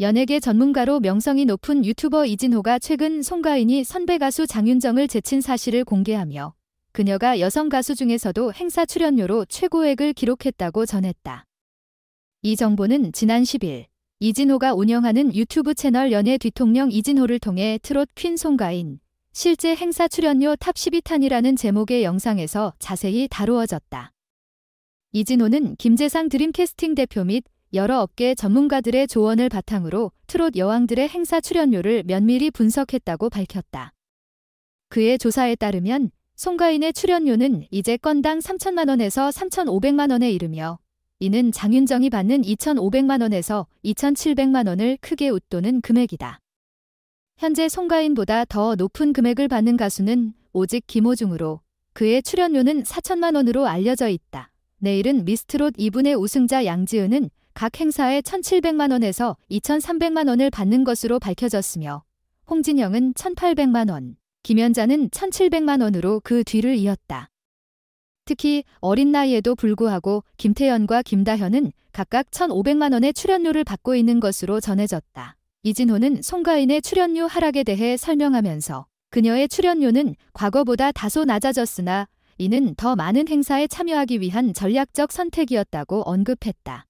연예계 전문가로 명성이 높은 유튜버 이진호가 최근 송가인이 선배 가수 장윤정을 제친 사실을 공개하며 그녀가 여성 가수 중에서도 행사 출연료로 최고액을 기록했다고 전했다. 이 정보는 지난 10일 이진호가 운영하는 유튜브 채널 연예 뒤통령 이진호를 통해 트롯 퀸 송가인 실제 행사 출연료 탑 12탄이라는 제목의 영상에서 자세히 다루어졌다. 이진호는 김재상 드림캐스팅 대표 및 여러 업계 전문가들의 조언을 바탕으로 트롯 여왕들의 행사 출연료를 면밀히 분석했다고 밝혔다. 그의 조사에 따르면 송가인의 출연료는 이제 건당 3천만 원에서 3,500만 원에 이르며 이는 장윤정이 받는 2,500만 원에서 2,700만 원을 크게 웃도는 금액이다. 현재 송가인보다 더 높은 금액을 받는 가수는 오직 김호중으로 그의 출연료는 4천만 원으로 알려져 있다. 내일은 미스트롯 2분의 우승자 양지은은 각 행사에 1,700만 원에서 2,300만 원을 받는 것으로 밝혀졌으며 홍진영은 1,800만 원, 김연자는 1,700만 원으로 그 뒤를 이었다. 특히 어린 나이에도 불구하고 김태현과 김다현은 각각 1,500만 원의 출연료를 받고 있는 것으로 전해졌다. 이진호는 송가인의 출연료 하락에 대해 설명하면서 그녀의 출연료는 과거보다 다소 낮아졌으나 이는 더 많은 행사에 참여하기 위한 전략적 선택이었다고 언급했다.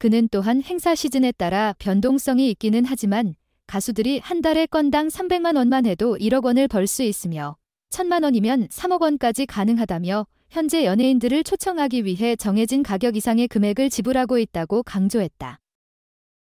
그는 또한 행사 시즌에 따라 변동성이 있기는 하지만 가수들이 한 달에 건당 300만 원만 해도 1억 원을 벌 수 있으며 1천만 원이면 3억 원까지 가능하다며 현재 연예인들을 초청하기 위해 정해진 가격 이상의 금액을 지불하고 있다고 강조했다.